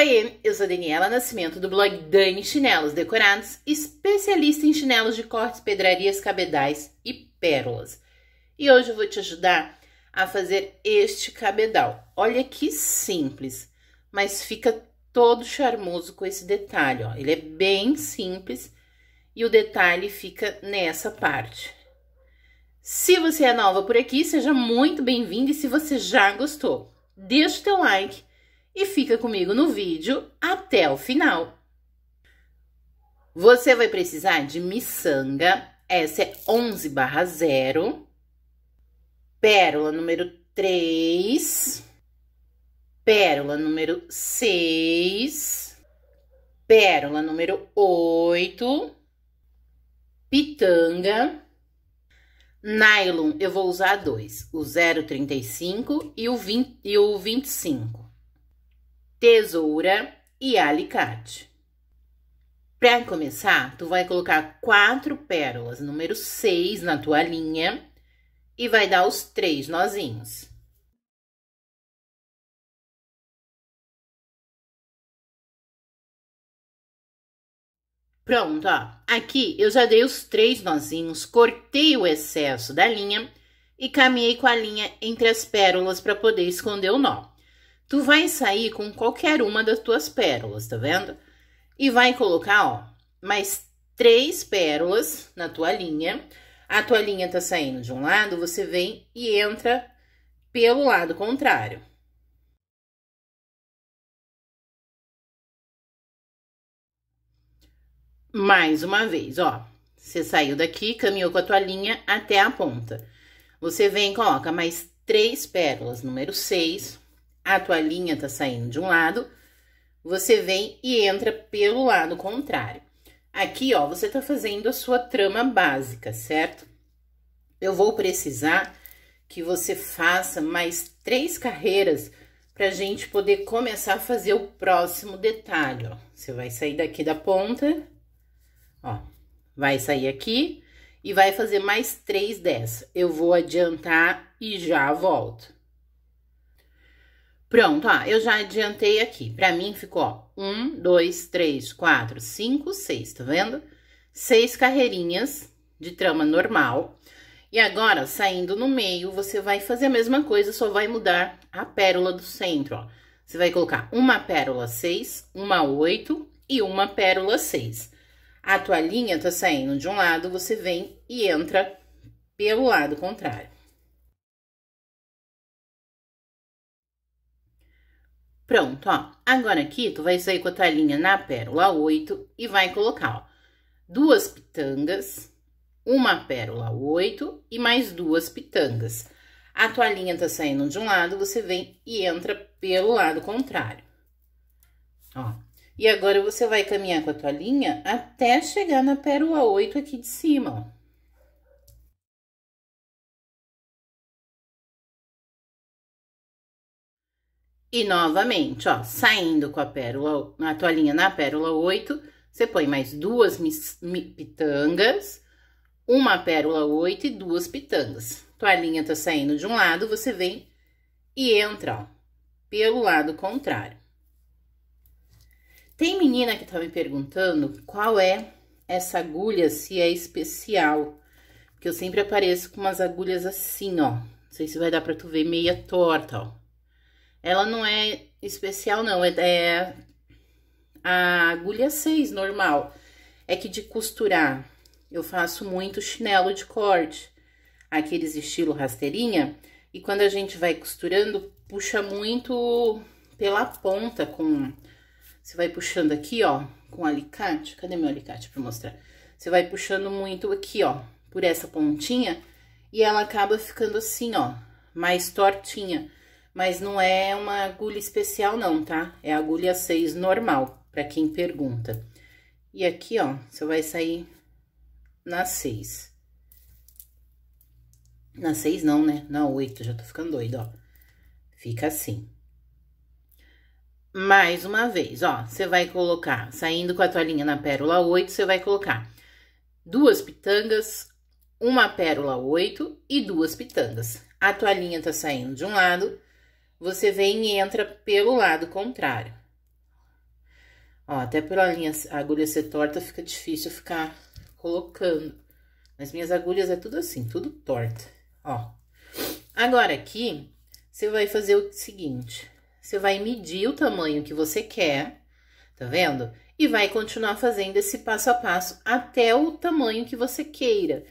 Oi, eu sou Daniela Nascimento do blog Dani Chinelos Decorados, especialista em chinelos de cortes, pedrarias, cabedais e pérolas. E hoje eu vou te ajudar a fazer este cabedal. Olha que simples, mas fica todo charmoso com esse detalhe, ó. Ele é bem simples e o detalhe fica nessa parte. Se você é nova por aqui, seja muito bem-vindo e se você já gostou, deixa o teu like e fica comigo no vídeo até o final. Você vai precisar de miçanga, essa é 11 barra 0, pérola número 3, pérola número 6, pérola número 8, pitanga, nylon eu vou usar dois, o 0,35 e o, e o 25 tesoura e alicate. Para começar, tu vai colocar quatro pérolas, número 6 na tua linha e vai dar os três nozinhos. Pronto, ó. Aqui eu já dei os três nozinhos, cortei o excesso da linha e caminhei com a linha entre as pérolas para poder esconder o nó. Tu vai sair com qualquer uma das tuas pérolas, tá vendo? E vai colocar, ó, mais três pérolas na tua linha. A tua linha tá saindo de um lado, você vem e entra pelo lado contrário. Mais uma vez, ó. Você saiu daqui, caminhou com a tua linha até a ponta. Você vem e coloca mais três pérolas, número seis a toalhinha tá saindo de um lado, você vem e entra pelo lado contrário. Aqui, ó, você tá fazendo a sua trama básica, certo? Eu vou precisar que você faça mais três carreiras pra gente poder começar a fazer o próximo detalhe, ó. Você vai sair daqui da ponta, ó, vai sair aqui e vai fazer mais três dessa. Eu vou adiantar e já volto. Pronto, ó, eu já adiantei aqui. Pra mim ficou, ó, um, dois, três, quatro, cinco, seis, tá vendo? Seis carreirinhas de trama normal. E agora, saindo no meio, você vai fazer a mesma coisa, só vai mudar a pérola do centro, ó. Você vai colocar uma pérola 6, uma 8 e uma pérola 6. A toalhinha tá saindo de um lado, você vem e entra pelo lado contrário. Pronto, ó. Agora aqui, tu vai sair com a tua linha na pérola 8 e vai colocar, ó, duas pitangas, uma pérola 8 e mais duas pitangas. A tua linha tá saindo de um lado, você vem e entra pelo lado contrário. Ó. E agora, você vai caminhar com a tua linha até chegar na pérola 8 aqui de cima, ó. E novamente, ó, saindo com a pérola, a toalhinha na pérola 8, você põe mais duas pitangas, uma pérola 8 e duas pitangas. Toalhinha tá saindo de um lado, você vem e entra, ó, pelo lado contrário. Tem menina que tá me perguntando qual é essa agulha, se é especial. Porque eu sempre apareço com umas agulhas assim, ó. Não sei se vai dar pra tu ver, meia torta, ó. Ela não é especial, não. É, é a agulha 6, normal. É que de costurar, eu faço muito chinelo de corte. Aqueles estilo rasteirinha. E quando a gente vai costurando, puxa muito pela ponta com... Você vai puxando aqui, ó, com alicate. Cadê meu alicate para mostrar? Você vai puxando muito aqui, ó, por essa pontinha. E ela acaba ficando assim, ó, mais tortinha mas não é uma agulha especial não, tá? É agulha 6 normal, para quem pergunta. E aqui, ó, você vai sair na 6. Na 6 não, né? Na 8, já tô ficando doida, ó. Fica assim. Mais uma vez, ó, você vai colocar, saindo com a toalhinha na pérola 8, você vai colocar duas pitangas, uma pérola 8 e duas pitangas. A toalhinha tá saindo de um lado, você vem e entra pelo lado contrário. Ó, até pela linha, a agulha ser torta, fica difícil ficar colocando. As minhas agulhas é tudo assim, tudo torta, ó. Agora, aqui, você vai fazer o seguinte. Você vai medir o tamanho que você quer, tá vendo? E vai continuar fazendo esse passo a passo até o tamanho que você queira.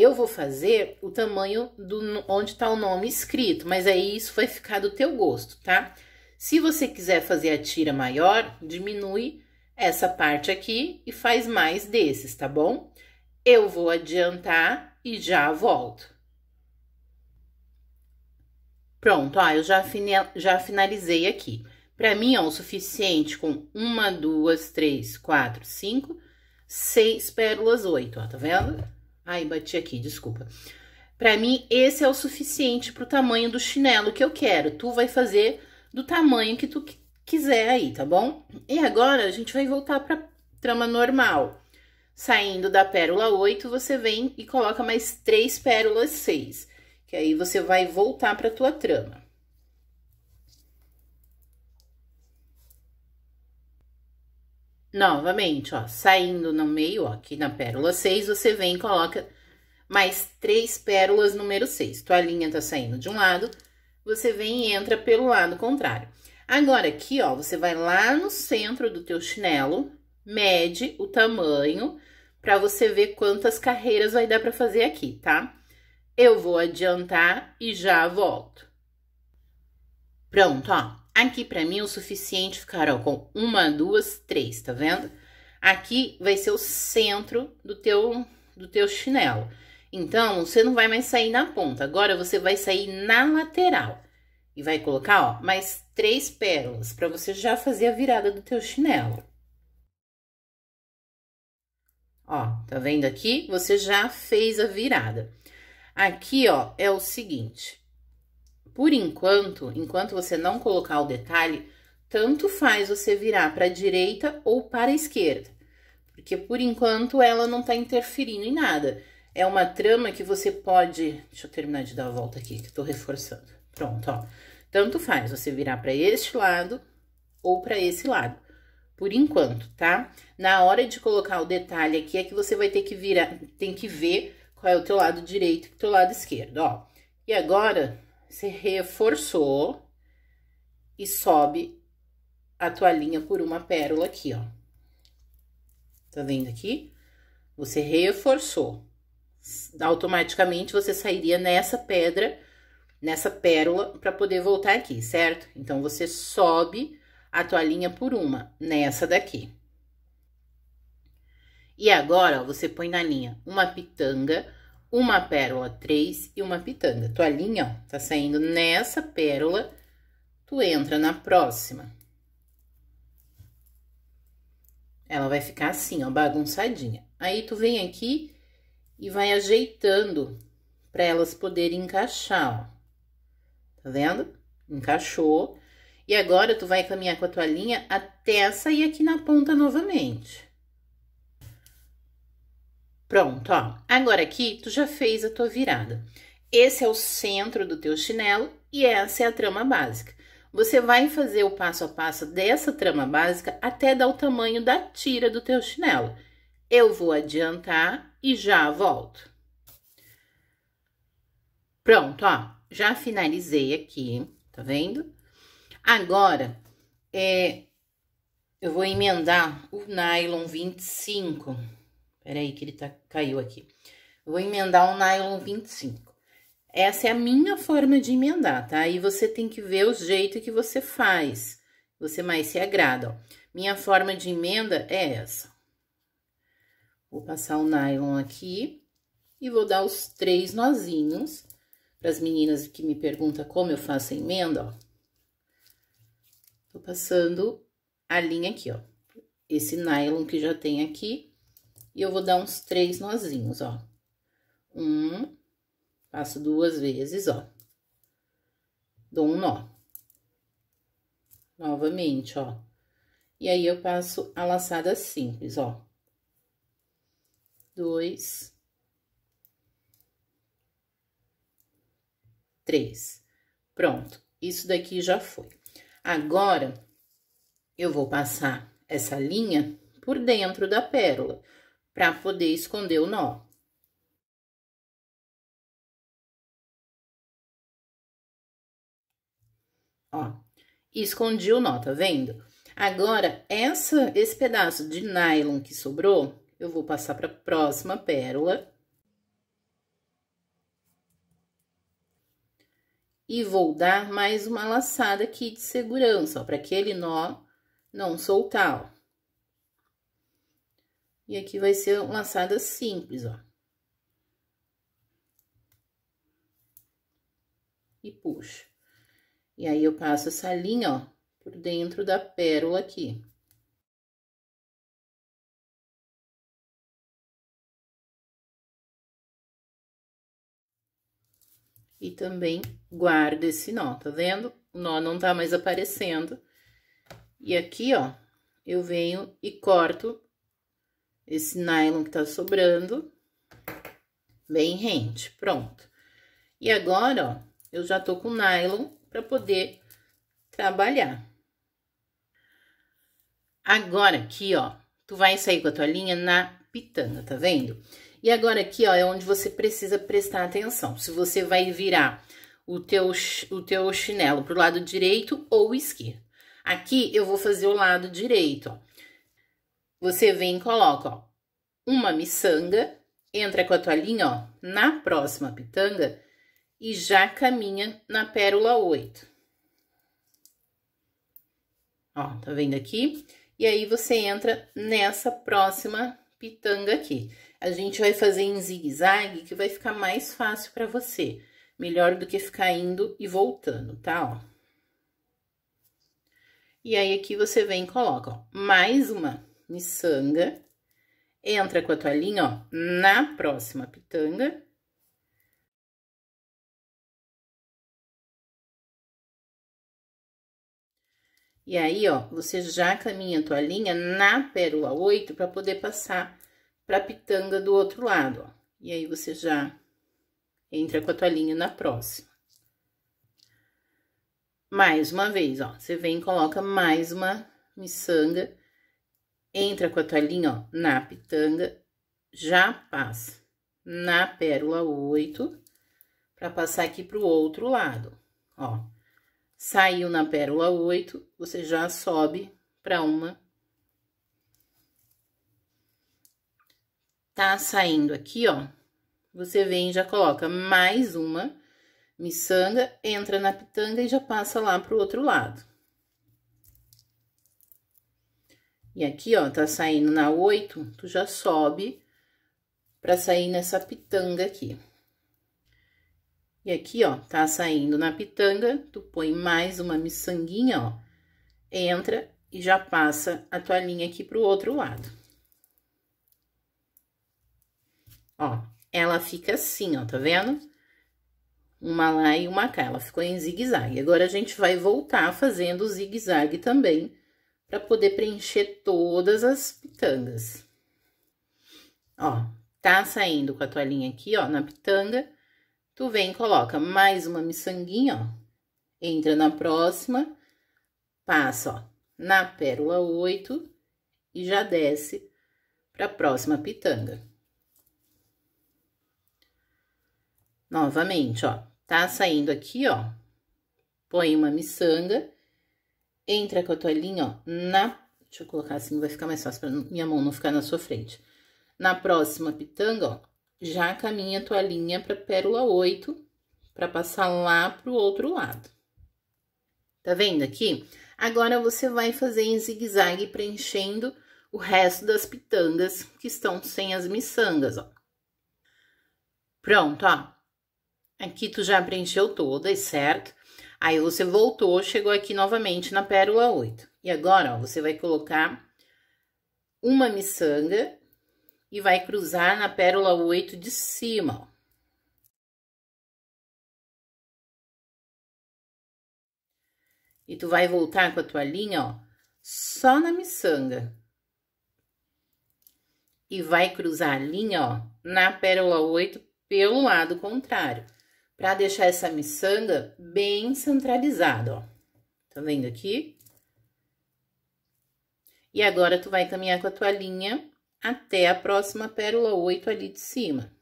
Eu vou fazer o tamanho do onde está o nome escrito, mas aí isso vai ficar do teu gosto, tá? Se você quiser fazer a tira maior, diminui essa parte aqui e faz mais desses, tá bom? Eu vou adiantar e já volto. Pronto, ó, eu já, fina, já finalizei aqui. Para mim, ó, o suficiente com uma, duas, três, quatro, cinco, seis pérolas oito, ó, tá vendo? Aí, bati aqui, desculpa. Para mim, esse é o suficiente pro tamanho do chinelo que eu quero. Tu vai fazer do tamanho que tu quiser aí, tá bom? E agora, a gente vai voltar pra trama normal. Saindo da pérola 8, você vem e coloca mais três pérolas 6. Que aí você vai voltar pra tua trama. Novamente, ó, saindo no meio, ó, aqui na pérola 6, você vem e coloca mais três pérolas número 6. Tua linha tá saindo de um lado, você vem e entra pelo lado contrário. Agora, aqui, ó, você vai lá no centro do teu chinelo, mede o tamanho para você ver quantas carreiras vai dar para fazer aqui, tá? Eu vou adiantar e já volto. Pronto, ó. Aqui, para mim, é o suficiente ficará com uma, duas, três, tá vendo? Aqui vai ser o centro do teu, do teu chinelo. Então, você não vai mais sair na ponta. Agora, você vai sair na lateral. E vai colocar, ó, mais três pérolas para você já fazer a virada do teu chinelo. Ó, tá vendo aqui? Você já fez a virada. Aqui, ó, é o seguinte. Por enquanto, enquanto você não colocar o detalhe, tanto faz você virar para a direita ou para a esquerda, porque por enquanto ela não está interferindo em nada. É uma trama que você pode... Deixa eu terminar de dar a volta aqui, que estou reforçando. Pronto, ó. Tanto faz você virar para este lado ou para esse lado, por enquanto, tá? Na hora de colocar o detalhe aqui, é que você vai ter que virar, tem que ver qual é o teu lado direito e o teu lado esquerdo, ó. E agora, você reforçou e sobe a toalhinha por uma pérola aqui, ó. Tá vendo aqui? Você reforçou. Automaticamente você sairia nessa pedra, nessa pérola, para poder voltar aqui, certo? Então, você sobe a toalhinha por uma, nessa daqui. E agora, ó, você põe na linha uma pitanga uma pérola 3 e uma pitanga. Tua linha, ó, tá saindo nessa pérola, tu entra na próxima. Ela vai ficar assim, ó, bagunçadinha. Aí, tu vem aqui e vai ajeitando para elas poderem encaixar, ó. Tá vendo? Encaixou. E agora, tu vai caminhar com a tua linha até sair aqui na ponta novamente. Pronto, ó. Agora aqui, tu já fez a tua virada. Esse é o centro do teu chinelo e essa é a trama básica. Você vai fazer o passo a passo dessa trama básica até dar o tamanho da tira do teu chinelo. Eu vou adiantar e já volto. Pronto, ó. Já finalizei aqui, tá vendo? Agora, é, eu vou emendar o nylon 25 Peraí que ele tá, caiu aqui. Vou emendar um nylon 25. Essa é a minha forma de emendar, tá? E você tem que ver o jeito que você faz, você mais se agrada, ó. Minha forma de emenda é essa. Vou passar o nylon aqui e vou dar os três nozinhos para as meninas que me perguntam como eu faço a emenda, ó. Tô passando a linha aqui, ó. Esse nylon que já tem aqui e eu vou dar uns três nozinhos, ó. Um, faço duas vezes, ó. Dou um nó. Novamente, ó. E aí, eu passo a laçada simples, ó. Dois. Três. Pronto. Isso daqui já foi. Agora, eu vou passar essa linha por dentro da pérola para poder esconder o nó. Ó, escondi o nó, tá vendo? Agora, essa, esse pedaço de nylon que sobrou, eu vou passar para a próxima pérola. E vou dar mais uma laçada aqui de segurança, ó, para aquele nó não soltar, ó. E aqui vai ser uma assada simples, ó. E puxo. E aí, eu passo essa linha, ó, por dentro da pérola aqui. E também guardo esse nó, tá vendo? O nó não tá mais aparecendo. E aqui, ó, eu venho e corto esse nylon que tá sobrando bem rente, pronto. E agora, ó, eu já tô com nylon para poder trabalhar. Agora aqui, ó, tu vai sair com a tua linha na pitanga, tá vendo? E agora aqui, ó, é onde você precisa prestar atenção. Se você vai virar o teu, o teu chinelo pro lado direito ou esquerdo. Aqui eu vou fazer o lado direito, ó. Você vem e coloca, ó, uma miçanga, entra com a toalhinha, ó, na próxima pitanga e já caminha na pérola 8. Ó, tá vendo aqui? E aí você entra nessa próxima pitanga aqui. A gente vai fazer em zigue-zague que vai ficar mais fácil para você. Melhor do que ficar indo e voltando, tá? Ó. E aí aqui você vem e coloca, ó, mais uma miçanga, entra com a toalhinha, ó, na próxima pitanga. E aí, ó, você já caminha a toalhinha na pérola 8 para poder passar para a pitanga do outro lado, ó. E aí, você já entra com a toalhinha na próxima. Mais uma vez, ó, você vem e coloca mais uma miçanga entra com a toalhinha, ó, na pitanga, já passa na pérola 8, para passar aqui pro outro lado, ó. Saiu na pérola 8, você já sobe para uma. Tá saindo aqui, ó, você vem e já coloca mais uma miçanga, entra na pitanga e já passa lá pro outro lado. E aqui, ó, tá saindo na oito, tu já sobe pra sair nessa pitanga aqui. E aqui, ó, tá saindo na pitanga, tu põe mais uma miçanguinha, ó, entra e já passa a tua linha aqui pro outro lado. Ó, ela fica assim, ó, tá vendo? Uma lá e uma cá, ela ficou em zigue-zague. Agora, a gente vai voltar fazendo zigue-zague também para poder preencher todas as pitangas. Ó, tá saindo com a toalhinha aqui, ó, na pitanga. Tu vem coloca mais uma miçanguinha, ó. Entra na próxima, passa, ó, na pérola 8 e já desce para a próxima pitanga. Novamente, ó, tá saindo aqui, ó, põe uma miçanga entra com a toalhinha, ó, na... Deixa eu colocar assim, vai ficar mais fácil pra minha mão não ficar na sua frente. Na próxima pitanga, ó, já caminha a toalhinha pra pérola 8, pra passar lá pro outro lado. Tá vendo aqui? Agora, você vai fazer em zigue-zague, preenchendo o resto das pitangas que estão sem as miçangas, ó. Pronto, ó. Aqui tu já preencheu todas, certo? Aí você voltou, chegou aqui novamente na pérola 8. E agora, ó, você vai colocar uma miçanga e vai cruzar na pérola 8 de cima, ó. E tu vai voltar com a tua linha, ó, só na miçanga. E vai cruzar a linha, ó, na pérola 8 pelo lado contrário para deixar essa miçanga bem centralizada, ó. Tá vendo aqui? E agora, tu vai caminhar com a tua linha até a próxima pérola 8 ali de cima.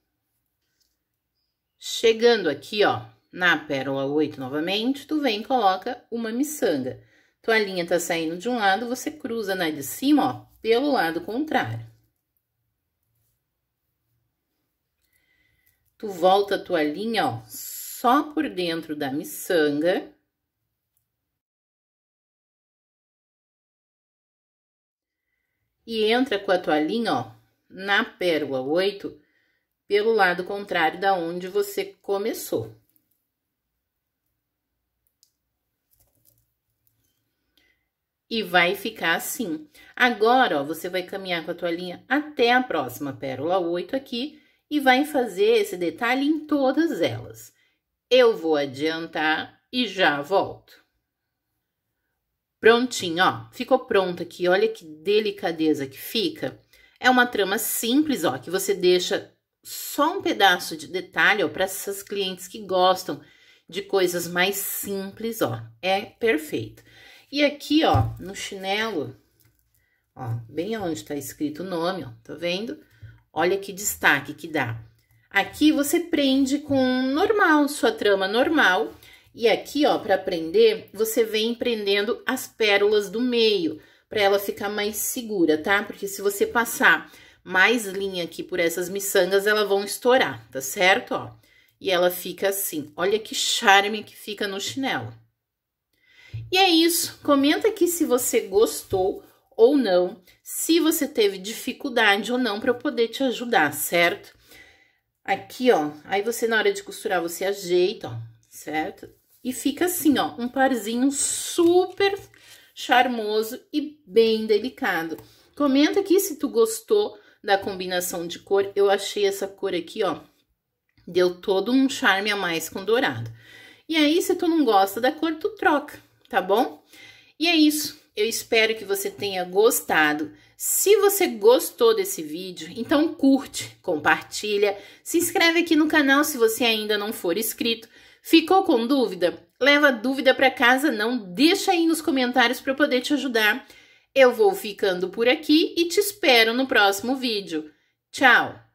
Chegando aqui, ó, na pérola 8 novamente, tu vem e coloca uma miçanga. Tua linha tá saindo de um lado, você cruza na de cima, ó, pelo lado contrário. tu volta a tua linha, ó, só por dentro da miçanga. E entra com a tua linha, ó, na pérola 8, pelo lado contrário da onde você começou. E vai ficar assim. Agora, ó, você vai caminhar com a tua linha até a próxima pérola 8 aqui e vai fazer esse detalhe em todas elas. Eu vou adiantar e já volto. Prontinho, ó. Ficou pronto aqui. Olha que delicadeza que fica. É uma trama simples, ó, que você deixa só um pedaço de detalhe, ó, para essas clientes que gostam de coisas mais simples, ó. É perfeito. E aqui, ó, no chinelo, ó, bem onde tá escrito o nome, ó, tá vendo? Olha que destaque que dá. Aqui você prende com normal, sua trama normal. E aqui, ó, para prender, você vem prendendo as pérolas do meio, para ela ficar mais segura, tá? Porque se você passar mais linha aqui por essas miçangas, elas vão estourar, tá certo? Ó, e ela fica assim. Olha que charme que fica no chinelo. E é isso. Comenta aqui se você gostou ou não, se você teve dificuldade ou não, para eu poder te ajudar, certo? Aqui, ó, aí você na hora de costurar, você ajeita, ó, certo? E fica assim, ó, um parzinho super charmoso e bem delicado. Comenta aqui se tu gostou da combinação de cor. Eu achei essa cor aqui, ó, deu todo um charme a mais com dourado. E aí, se tu não gosta da cor, tu troca, tá bom? E é isso. Eu espero que você tenha gostado. Se você gostou desse vídeo, então curte, compartilha, se inscreve aqui no canal se você ainda não for inscrito. Ficou com dúvida? Leva dúvida para casa, não deixa aí nos comentários para eu poder te ajudar. Eu vou ficando por aqui e te espero no próximo vídeo. Tchau!